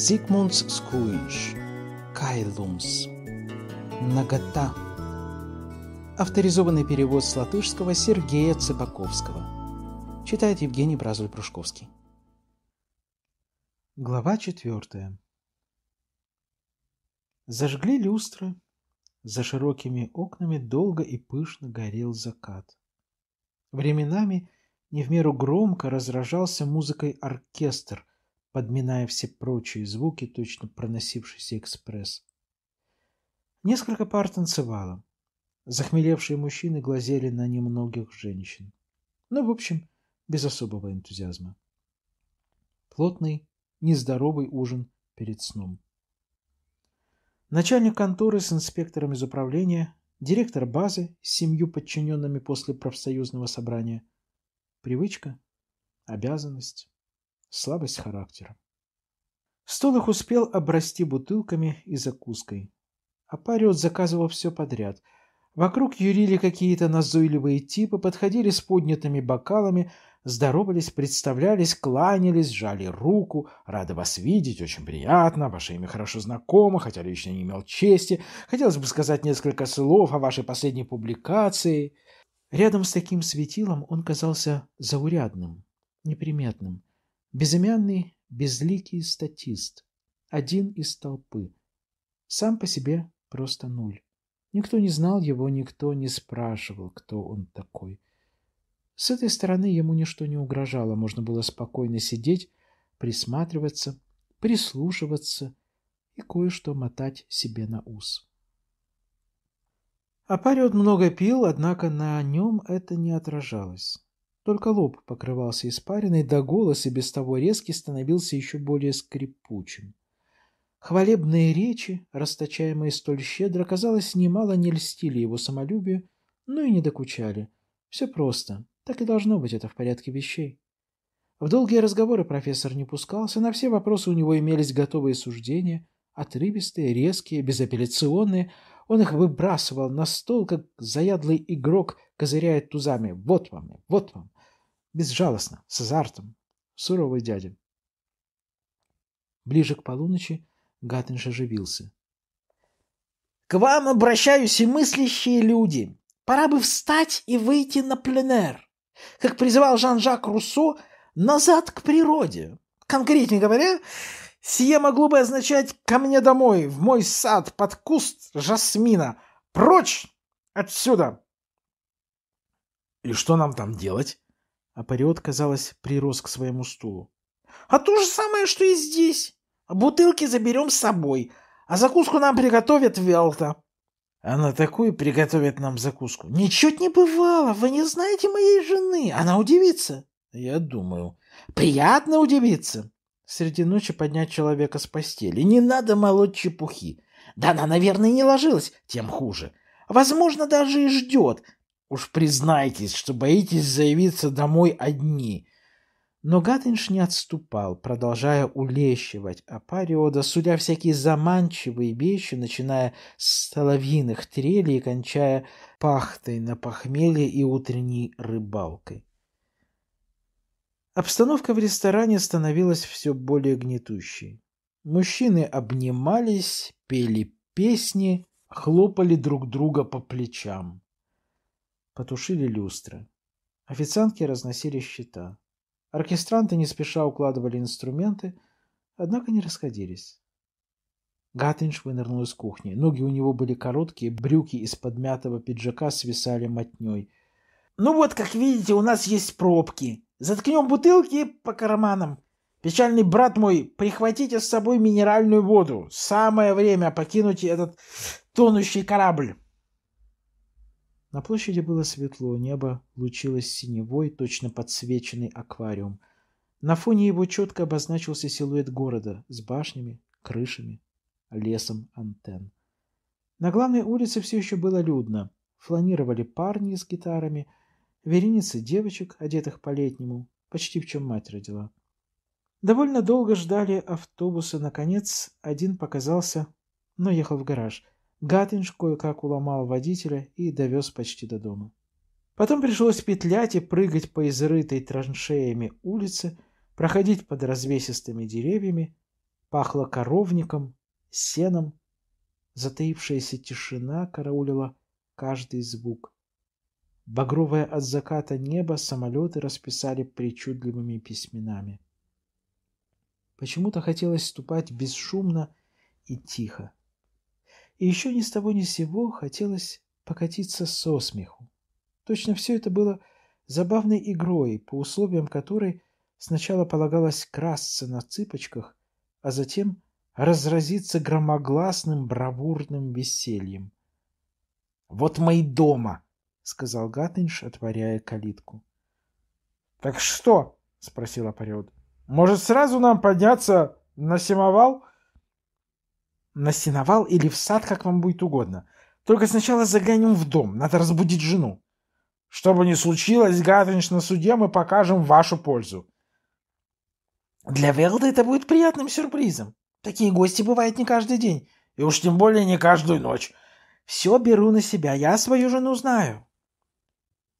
Zigmunds skūjiņš, kailums, нагота. Авторизованный перевод с латышского Сергея Цыбаковского. Читает Евгений Бразуль-Прушковский. Глава четвертая. Зажгли люстры. За широкими окнами долго и пышно горел закат. Временами – не в меру громко разражался музыкой оркестр, подминая все прочие звуки, точно проносившийся экспресс. Несколько пар танцевало. Захмелевшие мужчины глазели на немногих женщин. Ну, в общем, без особого энтузиазма. Плотный, нездоровый ужин перед сном. Начальник конторы с инспектором из управления, директор базы с семью подчиненными после профсоюзного собрания – Привычка, обязанность, слабость характера. Стол их успел обрасти бутылками и закуской. А Апариот заказывал все подряд. Вокруг юрили какие-то назойливые типы, подходили с поднятыми бокалами, здоровались, представлялись, кланялись, жали руку. Рады вас видеть, очень приятно, ваше имя хорошо знакомо, хотя лично не имел чести. Хотелось бы сказать несколько слов о вашей последней публикации. Рядом с таким светилом он казался заурядным, неприметным, безымянный, безликий статист, один из толпы, сам по себе просто нуль. Никто не знал его, никто не спрашивал, кто он такой. С этой стороны ему ничто не угрожало, можно было спокойно сидеть, присматриваться, прислушиваться и кое-что мотать себе на ус. А Апариот много пил, однако на нем это не отражалось. Только лоб покрывался испариной, да голос и без того резкий становился еще более скрипучим. Хвалебные речи, расточаемые столь щедро, казалось, немало не льстили его самолюбию, но ну и не докучали. Все просто. Так и должно быть, это в порядке вещей. В долгие разговоры профессор не пускался, на все вопросы у него имелись готовые суждения, отрывистые, резкие, безапелляционные – он их выбрасывал на стол, как заядлый игрок козыряет тузами. Вот вам, вот вам. Безжалостно, с азартом. Суровый дядя. Ближе к полуночи Гаттенш оживился. «К вам обращаюсь и мыслящие люди. Пора бы встать и выйти на пленер, Как призывал Жан-Жак Руссо, назад к природе. Конкретнее говоря, Сие могло бы означать «ко мне домой, в мой сад, под куст жасмина, прочь отсюда!» «И что нам там делать?» Апариот, казалось, прирос к своему стулу. «А то же самое, что и здесь. Бутылки заберем с собой, а закуску нам приготовят Велта». «Она «А такую приготовит нам закуску». Ничего не бывало, вы не знаете моей жены, она удивится». «Я думаю». «Приятно удивиться». Среди ночи поднять человека с постели. Не надо молоть чепухи. Да она, наверное, не ложилась, тем хуже. Возможно, даже и ждет. Уж признайтесь, что боитесь заявиться домой одни. Но Гатинш не отступал, продолжая улещивать Апариода, судя всякие заманчивые вещи, начиная с соловьиных трелей и кончая пахтой на похмелье и утренней рыбалкой. Обстановка в ресторане становилась все более гнетущей. Мужчины обнимались, пели песни, хлопали друг друга по плечам. Потушили люстры. Официантки разносили счета. Оркестранты не спеша укладывали инструменты, однако не расходились. Гаттинш вынырнул из кухни. Ноги у него были короткие, брюки из подмятого пиджака свисали мотней. «Ну вот, как видите, у нас есть пробки», Заткнем бутылки по карманам. Печальный брат мой, прихватите с собой минеральную воду. Самое время покинуть этот тонущий корабль. На площади было светло, небо лучилось синевой, точно подсвеченный аквариум. На фоне его четко обозначился силуэт города с башнями, крышами, лесом антенн. На главной улице все еще было людно. Фланировали парни с гитарами – вереницы девочек, одетых по-летнему, почти в чем мать родила. Довольно долго ждали автобуса, наконец один показался, но ехал в гараж. Гатинш кое-как уломал водителя и довез почти до дома. Потом пришлось петлять и прыгать по изрытой траншеями улице, проходить под развесистыми деревьями, пахло коровником, сеном. Затаившаяся тишина караулила каждый звук. Багровое от заката небо самолеты расписали причудливыми письменами. Почему-то хотелось ступать бесшумно и тихо. И еще ни с того ни с сего хотелось покатиться со смеху. Точно все это было забавной игрой, по условиям которой сначала полагалось красться на цыпочках, а затем разразиться громогласным бравурным весельем. «Вот мы и дома!» сказал Гатынш, отворяя калитку. «Так что?» — спросил Апариот. «Может, сразу нам подняться на симовал?» «На сеновал или в сад, как вам будет угодно. Только сначала заглянем в дом, надо разбудить жену». «Что бы ни случилось, Гатынш, на суде мы покажем вашу пользу». «Для Велда это будет приятным сюрпризом. Такие гости бывают не каждый день, и уж тем более не каждую ночь. Все беру на себя, я свою жену знаю».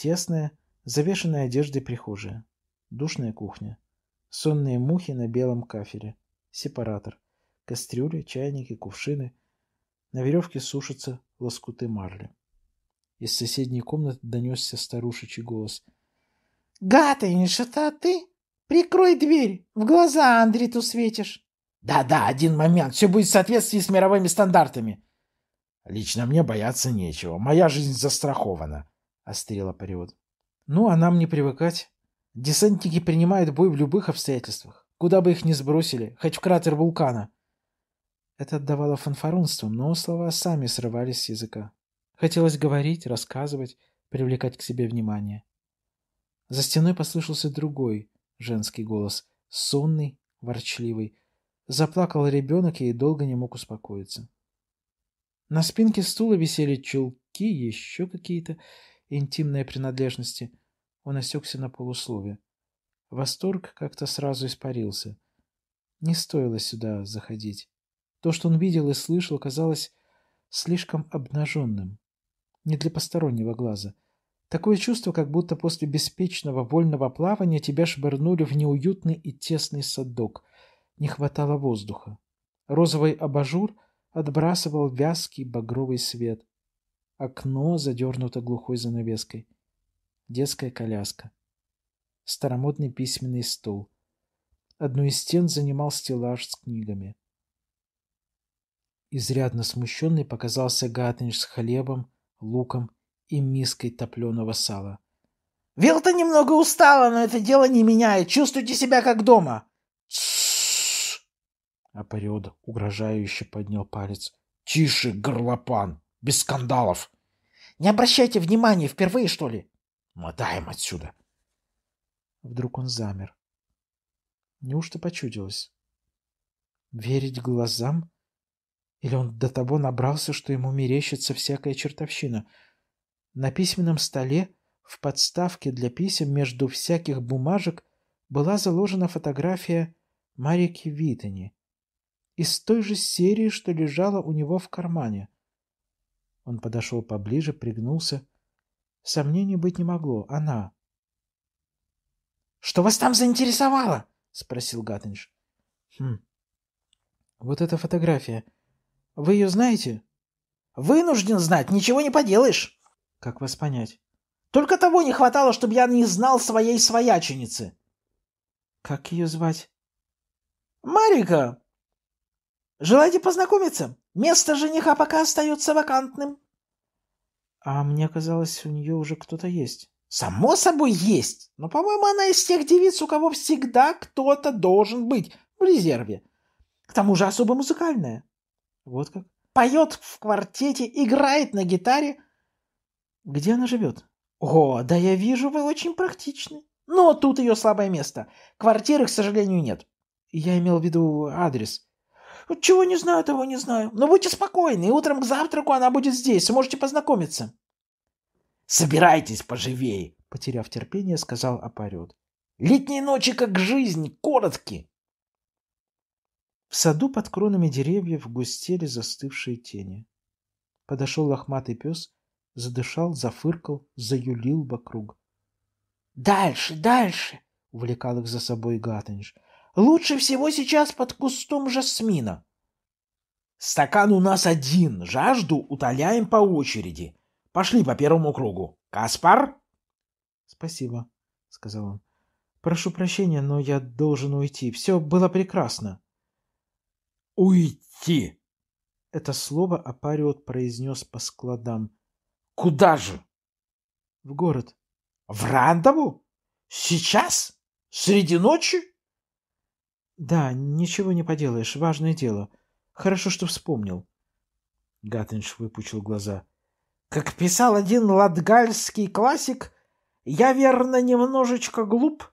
Тесная, завешенная одеждой прихожая. Душная кухня. Сонные мухи на белом кафере. Сепаратор. Кастрюли, чайники, кувшины. На веревке сушатся лоскуты марли. Из соседней комнаты донесся старушечий голос. «Гатаниш, это ты? Прикрой дверь, в глаза Андриту светишь!» «Да-да, один момент, все будет в соответствии с мировыми стандартами!» «Лично мне бояться нечего, моя жизнь застрахована!» Острела париод. Ну, а нам не привыкать. Десантники принимают бой в любых обстоятельствах, куда бы их ни сбросили, хоть в кратер вулкана. Это отдавало фанфарунством, но слова сами срывались с языка. Хотелось говорить, рассказывать, привлекать к себе внимание. За стеной послышался другой женский голос, сонный, ворчливый. Заплакал ребенок и долго не мог успокоиться. На спинке стула висели чулки, еще какие-то, интимные принадлежности. Он осекся на полуслове. Восторг как-то сразу испарился. Не стоило сюда заходить. То, что он видел и слышал, казалось слишком обнаженным. Не для постороннего глаза. Такое чувство, как будто после беспечного вольного плавания тебя швырнули в неуютный и тесный садок. Не хватало воздуха. Розовый абажур отбрасывал вязкий багровый свет. Окно задернуто глухой занавеской. Детская коляска. Старомодный письменный стол. Одну из стен занимал стеллаж с книгами. Изрядно смущенный показался Гатнич с хлебом, луком и миской топленого сала. «Вилта немного устала, но это дело не меняет. Чувствуйте себя как дома!» Апариод угрожающе поднял палец. «Тише, горлопан!» без скандалов. Не обращайте внимания, впервые, что ли? Мотаем отсюда. Вдруг он замер. Неужто почудилось? Верить глазам? Или он до того набрался, что ему мерещится всякая чертовщина? На письменном столе, в подставке для писем между всяких бумажек, была заложена фотография Марики Витани из той же серии, что лежала у него в кармане — он подошел поближе, пригнулся. Сомнений быть не могло. Она. «Что вас там заинтересовало?» — спросил Гаттенш. «Хм. Вот эта фотография. Вы ее знаете?» «Вынужден знать. Ничего не поделаешь». «Как вас понять?» «Только того не хватало, чтобы я не знал своей свояченицы». «Как ее звать?» «Марика! Желаете познакомиться?» Место жениха пока остается вакантным. А мне казалось, у нее уже кто-то есть. Само собой есть, но, по-моему, она из тех девиц, у кого всегда кто-то должен быть в резерве. К тому же особо музыкальная. Вот как. Поет в квартете, играет на гитаре. Где она живет? О, да я вижу, вы очень практичны. Но тут ее слабое место. Квартиры, к сожалению, нет. Я имел в виду адрес. Ну, чего не знаю, того не знаю. Но ну, будьте спокойны, и утром к завтраку она будет здесь, и можете познакомиться. Собирайтесь поживее, потеряв терпение, сказал Апарет. Летние ночи, как жизнь, коротки. В саду под кронами деревьев густели застывшие тени. Подошел лохматый пес, задышал, зафыркал, заюлил вокруг. «Дальше, дальше!» — увлекал их за собой Гатанж — Лучше всего сейчас под кустом жасмина. Стакан у нас один, жажду утоляем по очереди. Пошли по первому кругу. Каспар? Спасибо, сказал он. Прошу прощения, но я должен уйти. Все было прекрасно. Уйти! Это слово Апариот произнес по складам. Куда же? В город. В Рандову? Сейчас? Среди ночи? Да, ничего не поделаешь, важное дело. Хорошо, что вспомнил. Гаттенш выпучил глаза. Как писал один латгальский классик, я, верно, немножечко глуп.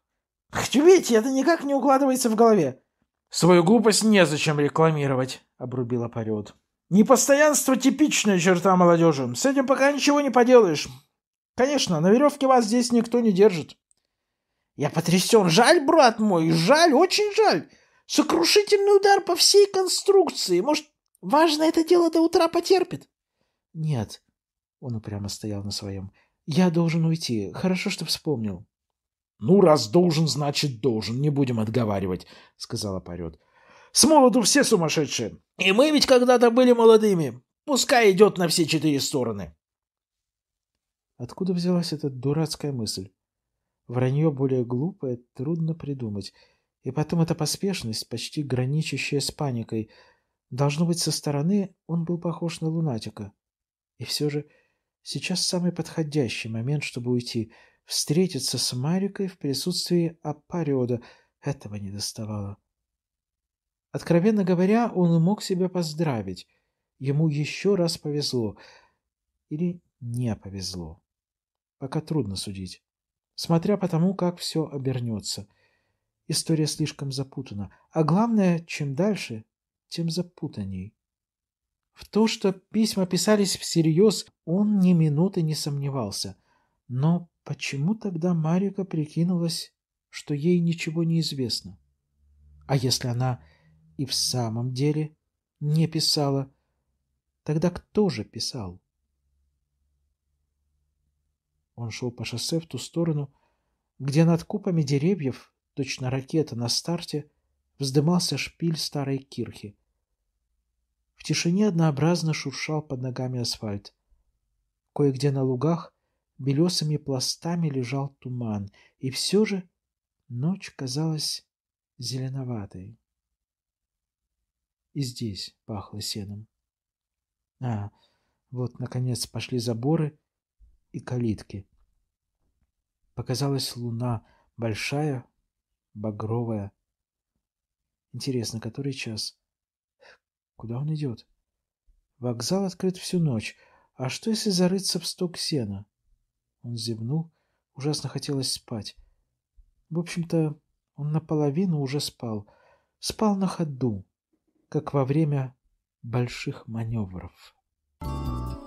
Хтюбите, это никак не укладывается в голове. Свою глупость незачем рекламировать, обрубила Апариот. Непостоянство — типичная черта молодежи. С этим пока ничего не поделаешь. Конечно, на веревке вас здесь никто не держит. Я потрясен. Жаль, брат мой, жаль, очень жаль. Сокрушительный удар по всей конструкции. Может, важно это дело до утра потерпит? Нет. Он упрямо стоял на своем. Я должен уйти. Хорошо, что вспомнил. Ну, раз должен, значит должен. Не будем отговаривать, сказала Парет. С молоду все сумасшедшие. И мы ведь когда-то были молодыми. Пускай идет на все четыре стороны. Откуда взялась эта дурацкая мысль? Вранье более глупое трудно придумать. И потом эта поспешность, почти граничащая с паникой. Должно быть, со стороны он был похож на лунатика. И все же сейчас самый подходящий момент, чтобы уйти. Встретиться с Марикой в присутствии Апариода. Этого не доставало. Откровенно говоря, он мог себя поздравить. Ему еще раз повезло. Или не повезло. Пока трудно судить смотря по тому, как все обернется. История слишком запутана. А главное, чем дальше, тем запутанней. В то, что письма писались всерьез, он ни минуты не сомневался. Но почему тогда Марика прикинулась, что ей ничего не известно? А если она и в самом деле не писала, тогда кто же писал? Он шел по шоссе в ту сторону, где над купами деревьев, точно ракета на старте, вздымался шпиль старой кирхи. В тишине однообразно шуршал под ногами асфальт. Кое-где на лугах белесыми пластами лежал туман, и все же ночь казалась зеленоватой. И здесь пахло сеном. А, вот, наконец, пошли заборы, и калитки. Показалась луна, большая, багровая. Интересно, который час? Куда он идет? Вокзал открыт всю ночь. А что, если зарыться в сток сена? Он зевнул. Ужасно хотелось спать. В общем-то, он наполовину уже спал. Спал на ходу, как во время больших маневров. Thank you.